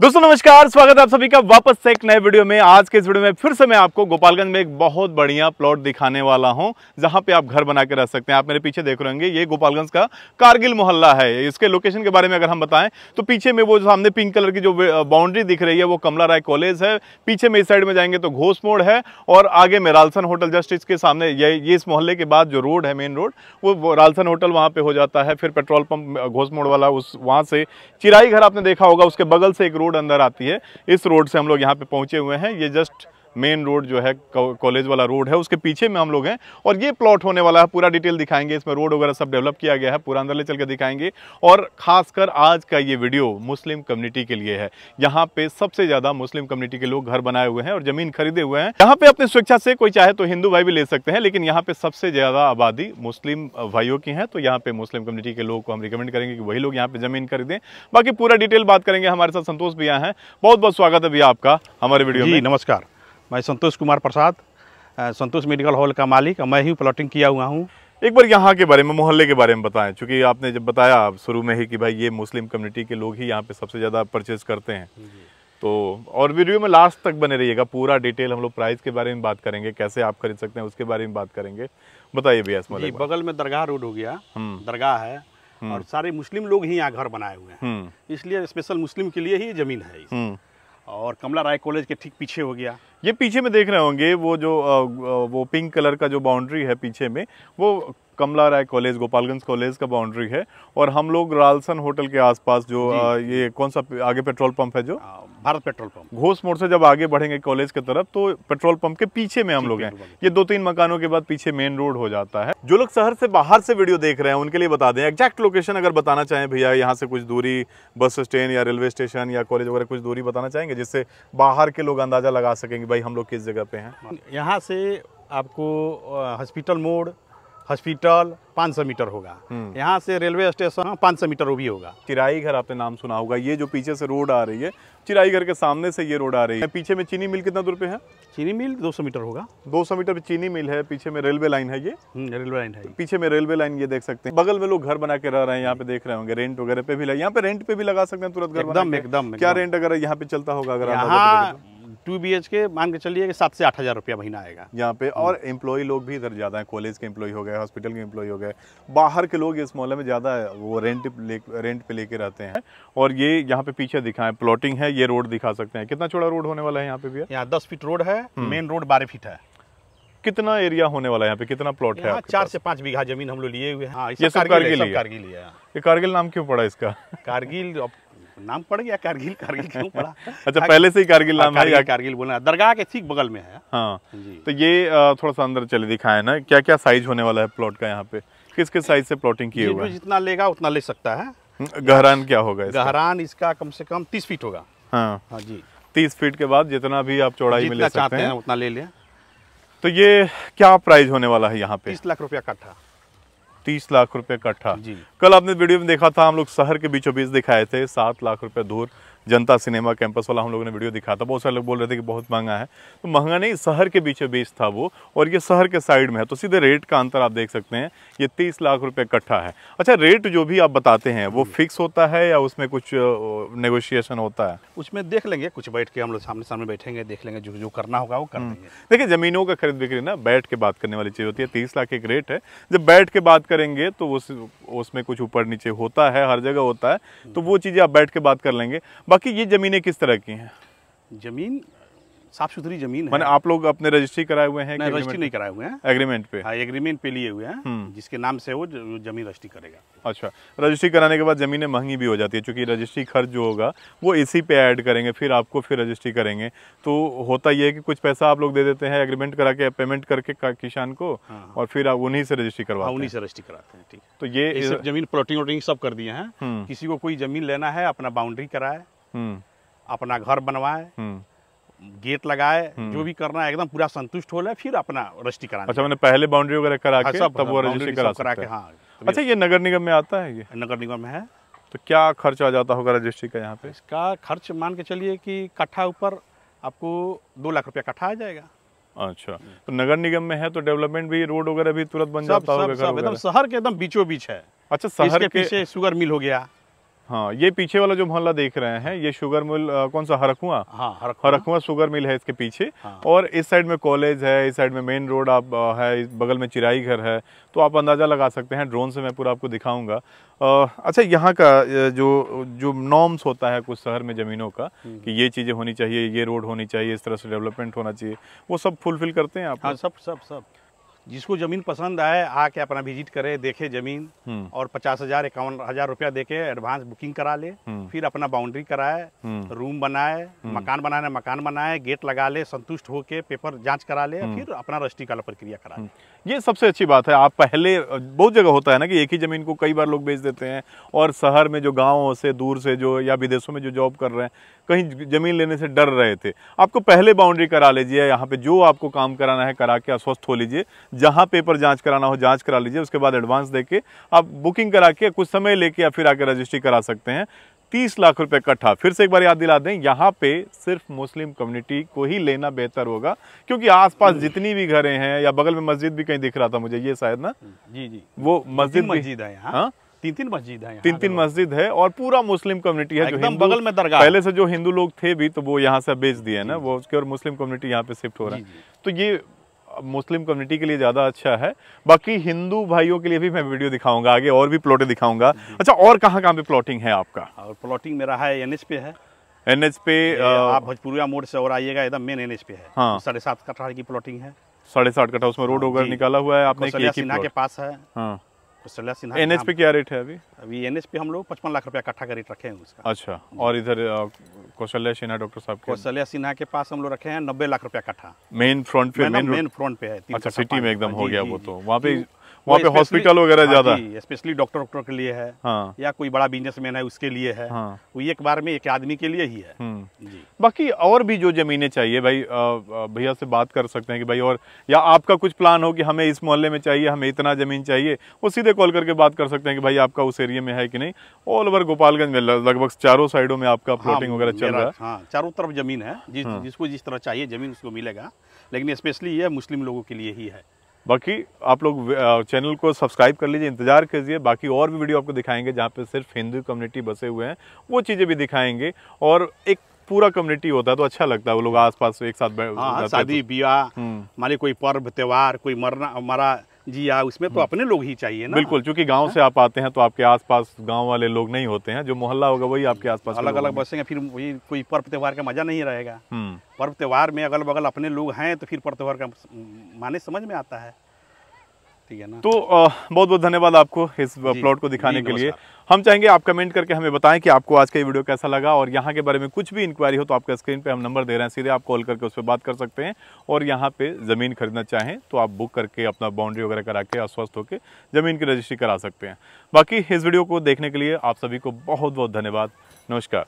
दोस्तों नमस्कार स्वागत है आप सभी का वापस से एक नए वीडियो में आज के इस वीडियो में फिर से मैं आपको गोपालगंज में एक बहुत बढ़िया प्लॉट दिखाने वाला हूं जहां पे आप घर बना के रह सकते हैं आप मेरे पीछे देख रहे होंगे ये गोपालगंज का कारगिल मोहल्ला है इसके लोकेशन के बारे में अगर हम बताएं तो पीछे में वो सामने पिंक कलर की जो बाउंड्री दिख रही है वो कमला राय कॉलेज है पीछे में इस साइड में जाएंगे तो घोष मोड़ है और आगे में रालसन होटल जस्ट इसके सामने ये ये इस मोहल्ले के बाद जो रोड है मेन रोड वो रालसन होटल वहाँ पर हो जाता है फिर पेट्रोल पंप घोष मोड़ वाला उस वहाँ से चिराई घर आपने देखा होगा उसके बगल से एक रोड रोड अंदर आती है इस रोड से हम लोग यहाँ पे पहुँचे हुए हैं ये जस्ट मेन रोड जो है कॉलेज वाला रोड है उसके पीछे में हम लोग हैं और ये प्लॉट होने वाला है पूरा डिटेल दिखाएंगे इसमें रोड वगैरह सब डेवलप किया गया है पूरा अंदर ले चल के दिखाएंगे और खासकर आज का ये वीडियो मुस्लिम कम्युनिटी के लिए है यहाँ पे सबसे ज़्यादा मुस्लिम कम्युनिटी के लोग घर बनाए हुए हैं और ज़मीन खरीदे हुए हैं यहाँ पे अपनी स्वेच्छा से कोई चाहे तो हिंदू भाई भी ले सकते हैं लेकिन यहाँ पे सबसे ज़्यादा आबादी मुस्लिम भाइयों की है तो यहाँ पे मुस्लिम कम्युनिटी के लोगों को हम रिकमेंड करेंगे कि वही लोग यहाँ पे ज़मीन खरीदें बाकी पूरा डिटेल बात करेंगे हमारे साथ संतोष भैया है बहुत बहुत स्वागत है भैया आपका हमारे वीडियो में नमस्कार मैं संतोष कुमार प्रसाद संतोष मेडिकल हॉल का मालिक मैं ही प्लॉटिंग किया हुआ हूँ एक बार यहाँ के बारे में मोहल्ले के बारे में बताएं चूँकि आपने जब बताया शुरू में ही कि भाई ये मुस्लिम कम्युनिटी के लोग ही यहाँ पे सबसे ज़्यादा परचेज करते हैं तो और वीडियो में लास्ट तक बने रहिएगा पूरा डिटेल हम लोग प्राइस के बारे में बात करेंगे कैसे आप खरीद सकते हैं उसके बारे में बात करेंगे बताइए भैया इसमें बगल में दरगाह रोड हो गया हम्म। दरगाह है हम्म। और सारे मुस्लिम लोग ही यहाँ घर बनाए हुए हैं हम्म। इसलिए स्पेशल मुस्लिम के लिए ही जमीन है और कमला राय कॉलेज के ठीक पीछे हो गया ये पीछे में देख रहे होंगे वो जो वो पिंक कलर का जो बाउंड्री है पीछे में वो कमला राय कॉलेज गोपालगंज कॉलेज का बाउंड्री है और हम लोग रालसन होटल के आसपास जो आ, ये कौन सा आगे पेट्रोल पंप है जो भारत पेट्रोल पंप घोष मोड़ से जब आगे बढ़ेंगे कॉलेज की तरफ तो पेट्रोल पंप के पीछे में हम लोग हैं ये दो तीन मकानों के बाद पीछे मेन रोड हो जाता है जो लोग शहर से बाहर से वीडियो देख रहे हैं उनके लिए बता दें एग्जैक्ट लोकेशन अगर बताना चाहें भैया यहाँ से कुछ दूरी बस स्टैंड या रेलवे स्टेशन या कॉलेज वगैरह कुछ दूरी बताना चाहेंगे जिससे बाहर के लोग अंदाजा लगा सकेंगे भाई हम लोग किस जगह पे हैं यहाँ से आपको हॉस्पिटल मोड़ हॉस्पिटल 500 मीटर होगा हम्म। यहाँ से रेलवे स्टेशन 500 मीटर वो भी होगा चिराई घर आपने नाम सुना होगा ये जो पीछे से रोड आ रही है चिराई घर के सामने से ये रोड आ रही है पीछे में चीनी मिल कितना दूर पे है चीनी मिल 200 मीटर होगा 200 मीटर पे चीनी मिल है पीछे में रेलवे लाइन है ये हम्म, रेलवे लाइन है पीछे में रेलवे लाइन ये देख सकते हैं बगल में लोग घर बना के रह रहे हैं यहाँ पे देख रहे होंगे रेंट वगैरह पे भी यहाँ पे रेंट पे भी लगा सकते हैं तुरंत घर एकदम क्या रेंट अगर यहाँ पे चलता होगा अगर टू बी के मान के चलिए कि सात से आठ हज़ार रुपया महीना आएगा यहाँ पे और एम्प्लॉई लोग भी इधर ज़्यादा हैं कॉलेज के एम्प्लॉई हो गए हॉस्पिटल के एम्प्लॉई हो गए बाहर के लोग इस मोहल्ले में ज़्यादा वो रेंट ले रेंट पे लेके रहते हैं और ये यहाँ पे पीछे दिखाएं प्लॉटिंग है ये रोड दिखा सकते हैं कितना चौड़ा रोड होने वाला है यहाँ पे भी यहाँ दस फीट रोड है मेन हम्म। रोड बारह फीट है कितना एरिया होने वाला है यहाँ पे कितना प्लॉट है चार से पाँच बीघा जमीन हम लोग लिए हुए हैं ये कारगिल नाम क्यों पड़ा इसका कारगिल तो नाम पड़ गया कारगिल कारगिल क्यों पड़ा अच्छा पहले से ही कारगिल नाम है कारगिल बोलना दरगाह के ठीक बगल में है हाँ जी तो ये थोड़ा सा अंदर चले दिखाए ना क्या क्या साइज होने वाला है प्लॉट का यहाँ पे किस किस साइज से प्लॉटिंग किए हुआ जितना लेगा उतना ले सकता है हम्म, गहरान क्या होगा गहरान इसका कम से कम तीस फीट होगा हाँ हाँ जी तीस फीट के बाद जितना भी आप चौड़ाई में ले सकते हैं उतना ले लें तो ये क्या प्राइस होने वाला है यहाँ पे तीस लाख रुपया कट्ठा तीस लाख रुपए कट्ठा कल आपने वीडियो में देखा था हम लोग शहर के बीचों बीच दिखाए थे सात लाख रुपए दूर जनता सिनेमा कैंपस वाला हम लोगों ने वीडियो दिखा था बहुत सारे लोग बोल रहे थे कि बहुत महंगा है तो महंगा नहीं शहर के बीचों बीच था वो और ये शहर के साइड में है तो सीधे रेट का अंतर आप देख सकते हैं ये तीस लाख रुपये इकट्ठा है अच्छा रेट जो भी आप बताते हैं वो फिक्स होता है या उसमें कुछ नेगोशिएशन होता है उसमें देख लेंगे कुछ बैठ के हम लोग सामने सामने बैठेंगे देख लेंगे जो जो करना होगा वो कर हम्म। देंगे देखिए ज़मीनों का खरीद बिक्री ना बैठ के बात करने वाली चीज़ होती है तीस लाख एक रेट है जब बैठ के बात करेंगे तो उस उसमें कुछ ऊपर नीचे होता है हर जगह होता है तो वो चीज़ें आप बैठ के बात कर लेंगे बाकी ये ज़मीनें किस तरह की हैं ज़मीन साफ सुथरी जमीन है आप लोग अपने रजिस्ट्री कराए हुए हैं रजिस्ट्री नहीं कराए हुए हैं एग्रीमेंट पे हाँ एग्रीमेंट पे लिए हुए हैं हम्म। जिसके नाम से वो जमीन रजिस्ट्री करेगा अच्छा रजिस्ट्री कराने के बाद जमीनें महंगी भी हो जाती है क्योंकि रजिस्ट्री खर्च जो होगा वो इसी पे ऐड करेंगे फिर आपको फिर रजिस्ट्री करेंगे तो होता ये है कि कुछ पैसा आप लोग दे देते हैं एग्रीमेंट करा के पेमेंट करके किसान को हाँ। और फिर आप उन्हीं से रजिस्ट्री करवा हाँ, उन्हीं से रजिस्ट्री कराते हैं ठीक तो ये जमीन प्लॉटिंग सब कर दिए हैं हम्म। किसी को कोई जमीन लेना है अपना बाउंड्री कराए हम्म। अपना घर बनवाए हम्म। गेट लगाए हम्म। जो भी करना है एकदम पूरा संतुष्ट हो फिर अपना रजिस्ट्री कराना अच्छा मैंने पहले बाउंड्री वगैरह करा हाँ, के तब वो रजिस्ट्री करा, करा के हाँ तो अच्छा ये नगर निगम में आता है ये नगर निगम में है तो क्या खर्च आ जाता होगा रजिस्ट्री का यहाँ पे इसका खर्च मान के चलिए कि कट्ठा ऊपर आपको दो लाख रुपया कट्ठा आ जाएगा अच्छा तो नगर निगम में है तो डेवलपमेंट भी रोड वगैरह भी तुरंत बन जाता होगा एकदम शहर के एकदम बीचों बीच है अच्छा शहर के पीछे शुगर मिल हो गया हाँ ये पीछे वाला जो मोहल्ला देख रहे हैं ये शुगर मिल कौन सा हरखुआ हाँ हरखुआ, शुगर मिल है इसके पीछे हाँ। और इस साइड में कॉलेज है इस साइड में मेन रोड आप है बगल में चिराई घर है तो आप अंदाज़ा लगा सकते हैं ड्रोन से मैं पूरा आपको दिखाऊंगा अच्छा यहाँ का जो जो नॉर्म्स होता है कुछ शहर में ज़मीनों का हम्म। कि ये चीज़ें होनी चाहिए ये रोड होनी चाहिए इस तरह से डेवलपमेंट होना चाहिए वो सब फुलफिल करते हैं आप हाँ, सब सब सब जिसको ज़मीन पसंद आए आके अपना विजिट करे देखे ज़मीन हम्म। और पचास हजार इक्यावन हजार रुपया देके एडवांस बुकिंग करा ले हम्म। फिर अपना बाउंड्री कराए रूम हम्म। बनाए मकान बनाने मकान बनाए गेट लगा ले संतुष्ट होके पेपर जांच करा ले फिर अपना रजिस्ट्रीकरण प्रक्रिया करा ले ये सबसे अच्छी बात है आप पहले बहुत जगह होता है ना कि एक ही ज़मीन को कई बार लोग बेच देते हैं और शहर में जो गाँव से दूर से जो या विदेशों में जो जॉब कर रहे हैं कहीं ज़मीन लेने से डर रहे थे आपको पहले बाउंड्री करा लीजिए यहाँ पे जो आपको काम कराना है करा के आश्वस्त हो लीजिए जहाँ पेपर जांच कराना हो जांच करा लीजिए उसके बाद एडवांस देके आप बुकिंग करा के कुछ समय लेके या फिर आकर रजिस्ट्री करा सकते हैं तीस लाख रुपए इकट्ठा फिर से एक बार याद दिला दें यहाँ पे सिर्फ मुस्लिम कम्युनिटी को ही लेना बेहतर होगा क्योंकि आसपास जितनी भी घरें हैं या बगल में मस्जिद भी कहीं दिख रहा था मुझे ये शायद ना जी जी वो मस्जिद मस्जिद है यहाँ हाँ? तीन तीन मस्जिद है तीन तीन मस्जिद है और पूरा मुस्लिम कम्युनिटी है जो बगल में दरगाह पहले से जो हिंदू लोग थे भी तो वो यहाँ से बेच दिए ना वो उसके और मुस्लिम कम्युनिटी यहाँ पे शिफ्ट हो रहा है तो ये मुस्लिम कम्युनिटी के लिए ज़्यादा अच्छा है बाकी हिंदू भाइयों के लिए भी मैं वीडियो दिखाऊंगा आगे और भी प्लॉटें दिखाऊंगा अच्छा और कहाँ कहाँ पे प्लॉटिंग है आपका और प्लॉटिंग मेरा है एन पे है एन एच पे आप भोजपुरिया मोड़ से और आइएगा एकदम मेन एन पे है हाँ तो साढ़े सात कट्ठा की प्लॉटिंग है साढ़े सात कट्ठा उसमें हाँ, रोड वगैरह निकाला हुआ है आपने सिन्हा के पास है एन एच पे क्या रेट है अभी अभी एन एच पे हम लोग पचपन लाख रुपया कट्ठा का रेट रखे हैं उसका अच्छा और इधर कौशल्या सिन्हा डॉक्टर साहब कौशल्या सिन्हा के पास हम लोग रखे हैं नब्बे लाख रुपया कट्ठा मेन फ्रंट पे मेन फ्रंट पे है अच्छा सिटी में एकदम हाँ, हो गया वो तो वहाँ पे वहाँ पे हॉस्पिटल वगैरह हाँ ज्यादा स्पेशली डॉक्टर डॉक्टर के लिए है हाँ। या कोई बड़ा बिजनेस मैन है उसके लिए है हाँ। वो एक बार में एक आदमी के लिए ही है हम्म। जी। बाकी और भी जो जमीनें चाहिए भाई भैया से बात कर सकते हैं कि भाई और या आपका कुछ प्लान हो कि हमें इस मोहल्ले में चाहिए हमें इतना जमीन चाहिए वो सीधे कॉल करके बात कर सकते हैं कि भाई आपका उस एरिया में है कि नहीं ऑल ओवर गोपालगंज में लगभग चारों साइडों में आपका प्लॉटिंग हाँ, वगैरह चल रहा है हाँ, चारों तरफ जमीन है जिसको जिस तरह चाहिए जमीन उसको मिलेगा लेकिन स्पेशली ये मुस्लिम लोगों के लिए ही है बाकी आप लोग चैनल को सब्सक्राइब कर लीजिए इंतजार कीजिए बाकी और भी वीडियो आपको दिखाएंगे जहाँ पे सिर्फ हिंदू कम्युनिटी बसे हुए हैं वो चीज़ें भी दिखाएंगे और एक पूरा कम्युनिटी होता है तो अच्छा लगता है वो लोग आसपास एक साथ हाँ, शादी तो। ब्याह हमारे हम्म। कोई पर्व त्यौहार कोई मरना मरा जी हाँ उसमें तो हम्म। अपने लोग ही चाहिए ना बिल्कुल चूंकि गांव हाँ। से आप आते हैं तो आपके आसपास गांव वाले लोग नहीं होते हैं जो मोहल्ला होगा वही आपके आसपास अलग अलग बसेंगे फिर वही कोई पर्व त्यौहार का मजा नहीं रहेगा हम्म। पर्व त्यौहार में अगल बगल अपने लोग हैं तो फिर पर्व त्यौहार का माने समझ में आता है सकती है ना तो बहुत बहुत धन्यवाद आपको इस प्लॉट को दिखाने के लिए हम चाहेंगे आप कमेंट करके हमें बताएं कि आपको आज का ये वीडियो कैसा लगा और यहाँ के बारे में कुछ भी इंक्वायरी हो तो आपका स्क्रीन पे हम नंबर दे रहे हैं सीधे आप कॉल करके उस पर बात कर सकते हैं और यहाँ पे ज़मीन खरीदना चाहें तो आप बुक करके अपना बाउंड्री वगैरह करा के अस्वस्थ होकर ज़मीन की रजिस्ट्री करा सकते हैं बाकी इस वीडियो को देखने के लिए आप सभी को बहुत बहुत धन्यवाद नमस्कार